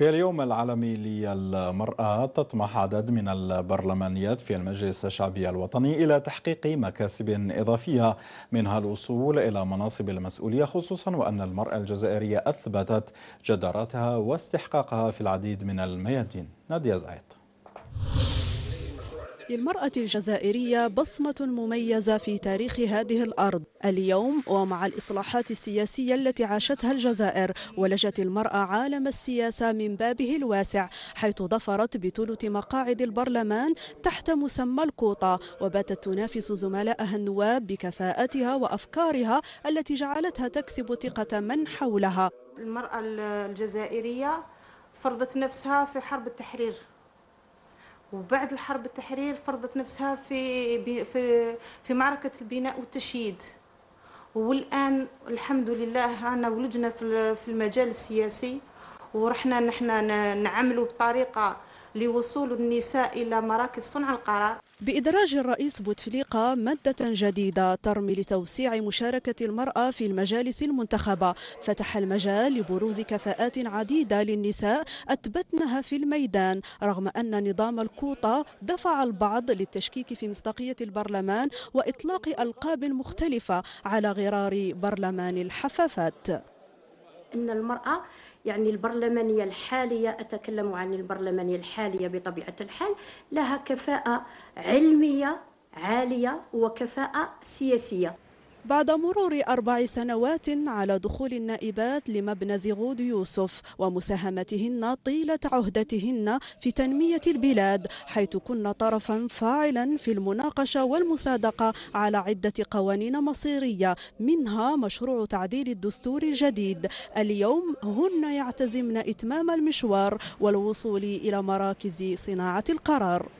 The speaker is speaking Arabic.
في اليوم العالمي للمرأة تطمح عدد من البرلمانيات في المجلس الشعبي الوطني إلى تحقيق مكاسب إضافية منها الوصول إلى مناصب المسؤولية خصوصا وأن المرأة الجزائرية أثبتت جدارتها واستحقاقها في العديد من الميادين نادية زعيط للمرأة الجزائرية بصمة مميزة في تاريخ هذه الأرض اليوم ومع الإصلاحات السياسية التي عاشتها الجزائر ولجت المرأة عالم السياسة من بابه الواسع حيث ظفرت بثلث مقاعد البرلمان تحت مسمى الكوطة وباتت تنافس زملائها النواب بكفاءتها وأفكارها التي جعلتها تكسب ثقة من حولها المرأة الجزائرية فرضت نفسها في حرب التحرير وبعد الحرب التحرير فرضت نفسها في في في معركه البناء والتشييد والان الحمد لله رانا ولجنا في المجال السياسي ورحنا نحن نعملوا بطريقه لوصول النساء إلى مراكز صنع القرار بإدراج الرئيس بوتفليقة مادة جديدة ترمي لتوسيع مشاركة المرأة في المجالس المنتخبة فتح المجال لبروز كفاءات عديدة للنساء أثبتنها في الميدان رغم أن نظام الكوطة دفع البعض للتشكيك في مصداقية البرلمان وإطلاق ألقاب مختلفة على غرار برلمان الحفافات أن المرأة يعني البرلمانية الحالية أتكلم عن البرلمانية الحالية بطبيعة الحال لها كفاءة علمية عالية وكفاءة سياسية بعد مرور أربع سنوات على دخول النائبات لمبنى زغود يوسف ومساهمتهن طيلة عهدتهن في تنمية البلاد حيث كن طرفا فاعلا في المناقشة والمصادقة على عدة قوانين مصيرية منها مشروع تعديل الدستور الجديد اليوم هن يعتزمن إتمام المشوار والوصول إلى مراكز صناعة القرار